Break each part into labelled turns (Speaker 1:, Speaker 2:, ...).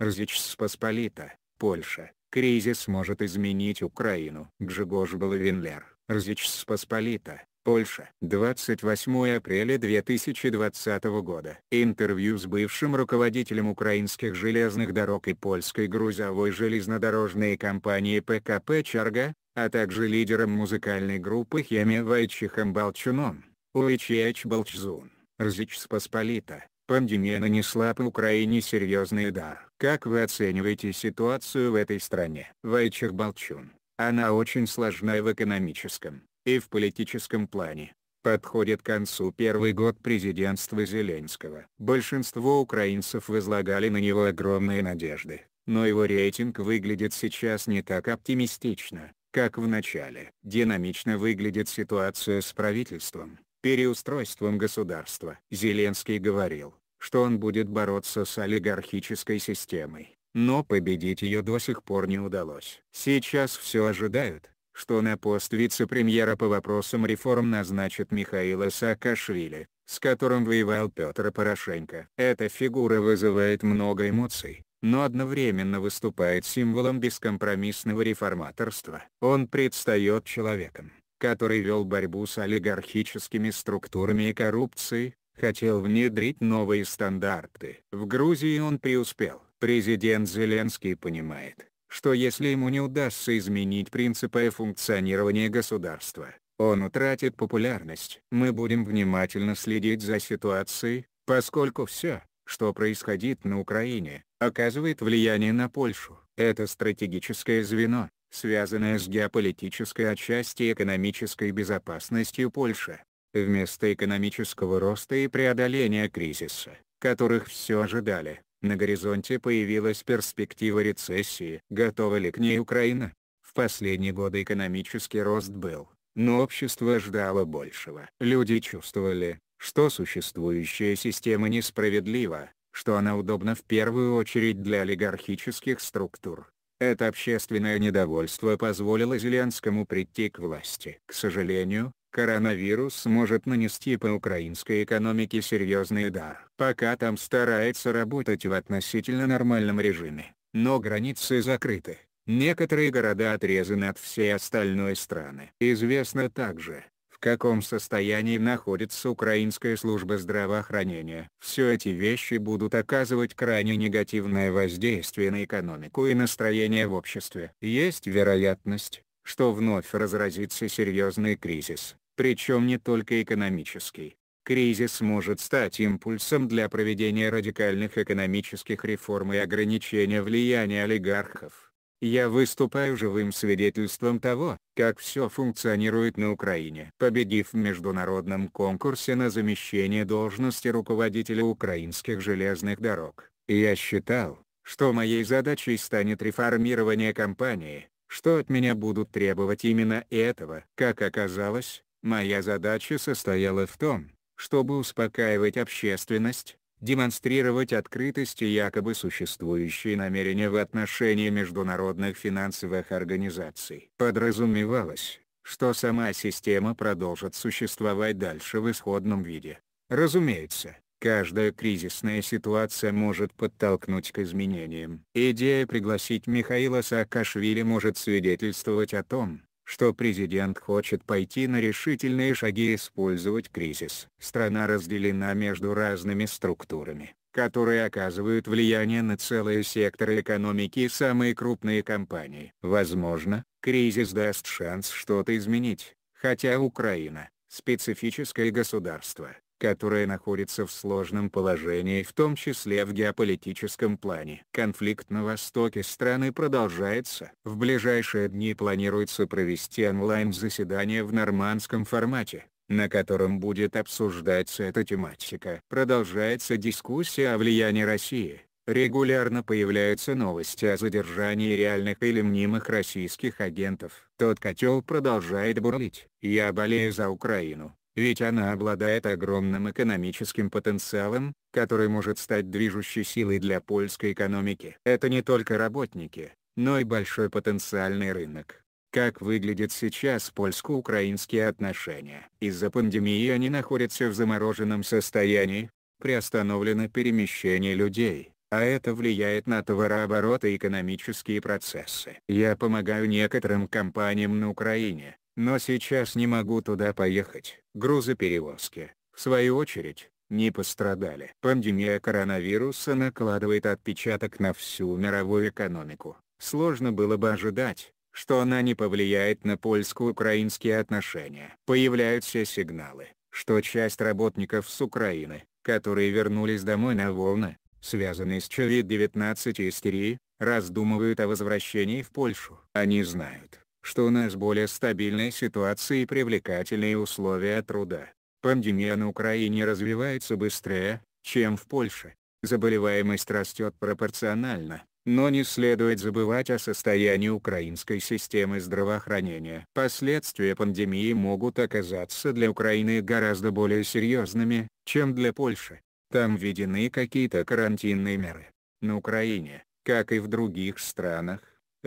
Speaker 1: Рзич Посполита, Польша. Кризис может изменить Украину. Джигош Балавинлер, Рзич Посполита, Польша. 28 апреля 2020 года. Интервью с бывшим руководителем украинских железных дорог и польской грузовой железнодорожной компании ПКП «Чарга», а также лидером музыкальной группы Хеми Вайчихом Балчуном, Уичьяч Балчзун, Рзич Посполита, Пандемия нанесла по Украине серьезный удар. Как вы оцениваете ситуацию в этой стране? Вайчех Болчун. Она очень сложная в экономическом и в политическом плане. Подходит к концу первый год президентства Зеленского. Большинство украинцев возлагали на него огромные надежды, но его рейтинг выглядит сейчас не так оптимистично, как в начале. Динамично выглядит ситуация с правительством переустройством государства. Зеленский говорил, что он будет бороться с олигархической системой, но победить ее до сих пор не удалось. Сейчас все ожидают, что на пост вице-премьера по вопросам реформ назначат Михаила Саакашвили, с которым воевал Петр Порошенко. Эта фигура вызывает много эмоций, но одновременно выступает символом бескомпромиссного реформаторства. Он предстает человеком, который вел борьбу с олигархическими структурами и коррупцией, хотел внедрить новые стандарты. В Грузии он преуспел. Президент Зеленский понимает, что если ему не удастся изменить принципы функционирования государства, он утратит популярность. Мы будем внимательно следить за ситуацией, поскольку все, что происходит на Украине, оказывает влияние на Польшу. Это стратегическое звено, связанная с геополитической отчасти экономической безопасностью Польши. Вместо экономического роста и преодоления кризиса, которых все ожидали, на горизонте появилась перспектива рецессии. Готова ли к ней Украина? В последние годы экономический рост был, но общество ждало большего. Люди чувствовали, что существующая система несправедлива, что она удобна в первую очередь для олигархических структур, это общественное недовольство позволило Зеленскому прийти к власти. К сожалению, коронавирус может нанести по украинской экономике серьезный удар. Пока там старается работать в относительно нормальном режиме, но границы закрыты. Некоторые города отрезаны от всей остальной страны. Известно также, в каком состоянии находится Украинская служба здравоохранения. Все эти вещи будут оказывать крайне негативное воздействие на экономику и настроение в обществе. Есть вероятность, что вновь разразится серьезный кризис, причем не только экономический. Кризис может стать импульсом для проведения радикальных экономических реформ и ограничения влияния олигархов. Я выступаю живым свидетельством того, как все функционирует на Украине. Победив в международном конкурсе на замещение должности руководителя украинских железных дорог, я считал, что моей задачей станет реформирование компании, что от меня будут требовать именно этого. Как оказалось, моя задача состояла в том, чтобы успокаивать общественность, демонстрировать открытость и якобы существующие намерения в отношении международных финансовых организаций. Подразумевалось, что сама система продолжит существовать дальше в исходном виде. Разумеется, каждая кризисная ситуация может подтолкнуть к изменениям. Идея пригласить Михаила Саакашвили может свидетельствовать о том, что президент хочет пойти на решительные шаги и использовать кризис. Страна разделена между разными структурами, которые оказывают влияние на целые секторы экономики и самые крупные компании. Возможно, кризис даст шанс что-то изменить, хотя Украина – специфическое государство, которая находится в сложном положении в том числе в геополитическом плане. Конфликт на востоке страны продолжается. В ближайшие дни планируется провести онлайн-заседание в нормандском формате на котором будет обсуждаться эта тематика. Продолжается дискуссия о влиянии России Регулярно появляются новости о задержании реальных или мнимых российских агентов. Тот котел продолжает бурлить. Я болею за Украину ведь она обладает огромным экономическим потенциалом, который может стать движущей силой для польской экономики. Это не только работники, но и большой потенциальный рынок. Как выглядят сейчас польско-украинские отношения? Из-за пандемии они находятся в замороженном состоянии, приостановлено перемещение людей, а это влияет на товарооборот и экономические процессы. Я помогаю некоторым компаниям на Украине, но сейчас не могу туда поехать. Грузоперевозки, в свою очередь, не пострадали. Пандемия коронавируса накладывает отпечаток на всю мировую экономику. Сложно было бы ожидать, что она не повлияет на польско-украинские отношения. Появляются сигналы, что часть работников с Украины, которые вернулись домой на волны, связанные с COVID-19 истерии, раздумывают о возвращении в Польшу. Они знают, что у нас более стабильная ситуация и привлекательные условия труда. Пандемия на Украине развивается быстрее, чем в Польше. Заболеваемость растет пропорционально, но не следует забывать о состоянии украинской системы здравоохранения. Последствия пандемии могут оказаться для Украины гораздо более серьезными, чем для Польши. Там введены какие-то карантинные меры. На Украине, как и в других странах,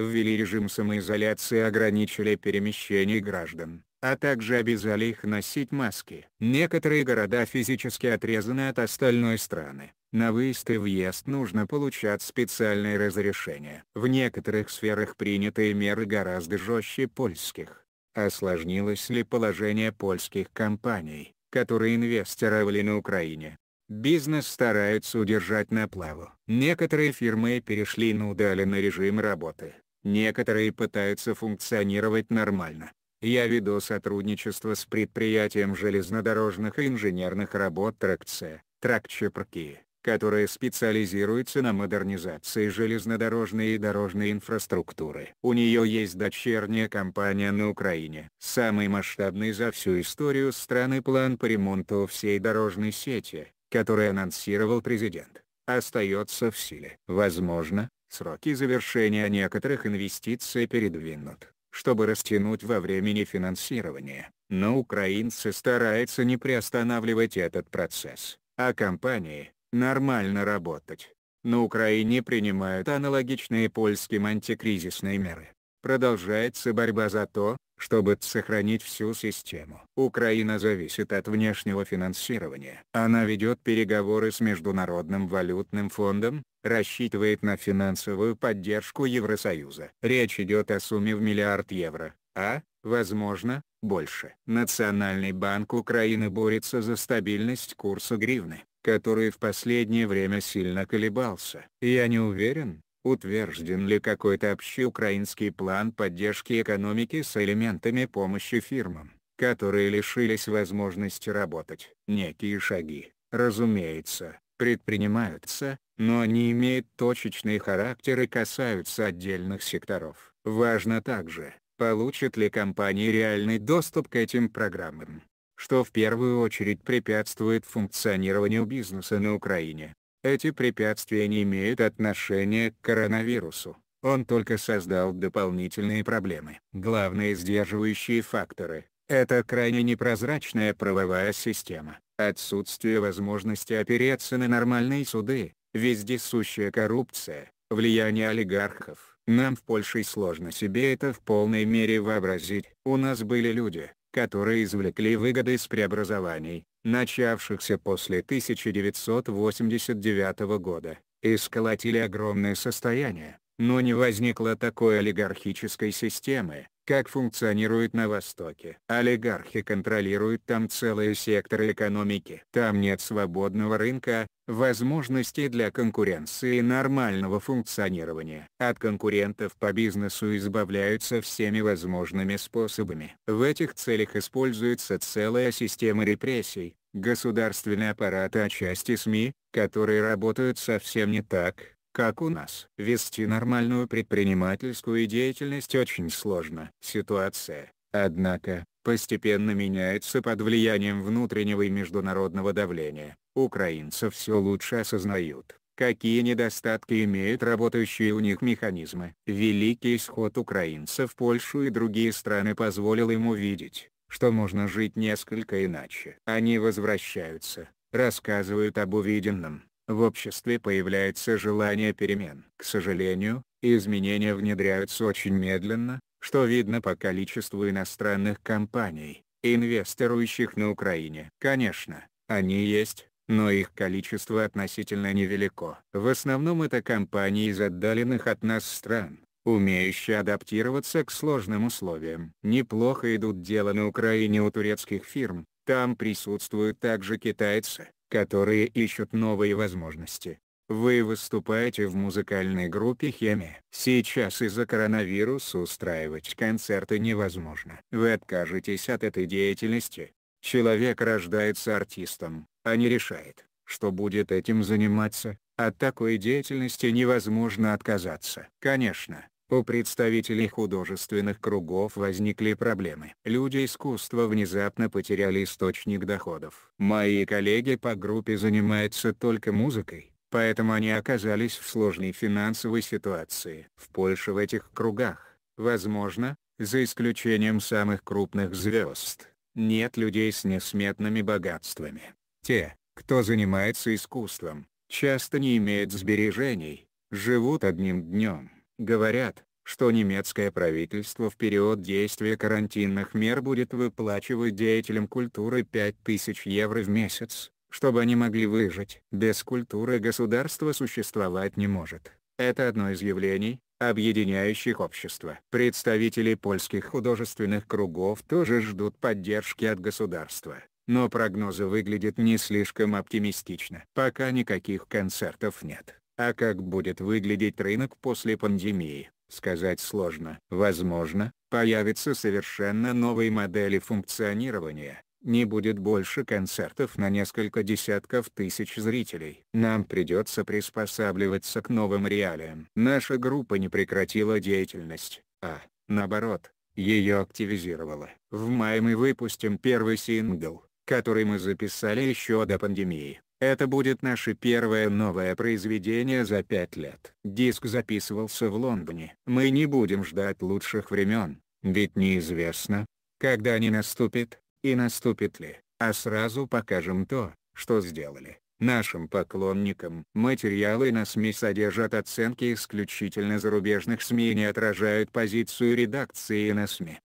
Speaker 1: ввели режим самоизоляции и ограничили перемещение граждан, а также обязали их носить маски. Некоторые города физически отрезаны от остальной страны. На выезд и въезд нужно получать специальное разрешение. В некоторых сферах принятые меры гораздо жестче польских. Осложнилось ли положение польских компаний, которые инвестировали на Украине? Бизнес стараются удержать на плаву. Некоторые фирмы перешли на удаленный режим работы. Некоторые пытаются функционировать нормально. Я веду сотрудничество с предприятием железнодорожных и инженерных работ Тракце, Тракчепрки, которое специализируется на модернизации железнодорожной и дорожной инфраструктуры. У нее есть дочерняя компания на Украине. Самый масштабный за всю историю страны план по ремонту всей дорожной сети, который анонсировал президент, остается в силе. Возможно, Сроки завершения некоторых инвестиций передвинут, чтобы растянуть во времени финансирование, но украинцы стараются не приостанавливать этот процесс, а компании – нормально работать. На Украине принимают аналогичные польским антикризисные меры. Продолжается борьба за то, чтобы сохранить всю систему. Украина зависит от внешнего финансирования. Она ведет переговоры с Международным валютным фондом, рассчитывает на финансовую поддержку Евросоюза. Речь идет о сумме в миллиард евро, а, возможно, больше. Национальный банк Украины борется за стабильность курса гривны, который в последнее время сильно колебался. Я не уверен, утвержден ли какой-то общеукраинский план поддержки экономики с элементами помощи фирмам, которые лишились возможности работать. Некие шаги, разумеется, предпринимаются, но они имеют точечный характер и касаются отдельных секторов. Важно также, получат ли компании реальный доступ к этим программам, что в первую очередь препятствует функционированию бизнеса на Украине. Эти препятствия не имеют отношения к коронавирусу, он только создал дополнительные проблемы. Главные сдерживающие факторы – это крайне непрозрачная правовая система, отсутствие возможности опереться на нормальные суды, вездесущая коррупция, влияние олигархов. Нам в Польше сложно себе это в полной мере вообразить. У нас были люди, которые извлекли выгоды из преобразований, начавшихся после 1989 года, и сколотили огромное состояние но не возникло такой олигархической системы, как функционирует на Востоке. Олигархи контролируют там целые секторы экономики. Там нет свободного рынка, возможностей для конкуренции и нормального функционирования. От конкурентов по бизнесу избавляются всеми возможными способами. В этих целях используется целая система репрессий, государственные аппараты, и а части СМИ, которые работают совсем не так, как у нас. Вести нормальную предпринимательскую деятельность очень сложно. Ситуация, однако, постепенно меняется под влиянием внутреннего и международного давления. Украинцы все лучше осознают, какие недостатки имеют работающие у них механизмы. Великий исход украинцев в Польшу и другие страны позволил им увидеть, что можно жить несколько иначе. Они возвращаются, рассказывают об увиденном, в обществе появляется желание перемен. К сожалению, изменения внедряются очень медленно, что видно по количеству иностранных компаний, инвестирующих на Украине. Конечно, они есть, но их количество относительно невелико. В основном это компании из отдаленных от нас стран, умеющие адаптироваться к сложным условиям. Неплохо идут дела на Украине у турецких фирм, там присутствуют также китайцы, которые ищут новые возможности. Вы выступаете в музыкальной группе Хеми. Сейчас из-за коронавируса устраивать концерты невозможно. Вы откажетесь от этой деятельности. Человек рождается артистом, а не решает, что будет этим заниматься. От такой деятельности невозможно отказаться. Конечно, у представителей художественных кругов возникли проблемы. Люди искусства внезапно потеряли источник доходов. Мои коллеги по группе занимаются только музыкой, поэтому они оказались в сложной финансовой ситуации. В Польше в этих кругах, возможно, за исключением самых крупных звезд, нет людей с несметными богатствами. Те, кто занимается искусством, часто не имеют сбережений, живут одним днем. Говорят, что немецкое правительство в период действия карантинных мер будет выплачивать деятелям культуры 5000 евро в месяц, чтобы они могли выжить. Без культуры государство существовать не может. Это одно из явлений, объединяющих общество. Представители польских художественных кругов тоже ждут поддержки от государства, но прогнозы выглядят не слишком оптимистично. Пока никаких концертов нет. А как будет выглядеть рынок после пандемии, сказать сложно. Возможно, появятся совершенно новые модели функционирования, не будет больше концертов на несколько десятков тысяч зрителей. Нам придется приспосабливаться к новым реалиям. Наша группа не прекратила деятельность, а, наоборот, ее активизировала. В мае мы выпустим первый сингл, который мы записали еще до пандемии. Это будет наше первое новое произведение за пять лет. Диск записывался в Лондоне. Мы не будем ждать лучших времен, ведь неизвестно, когда они наступят, и наступит ли, а сразу покажем то, что сделали. Нашим поклонникам материалы на СМИ содержат оценки исключительно зарубежных СМИ и не отражают позицию редакции на СМИ.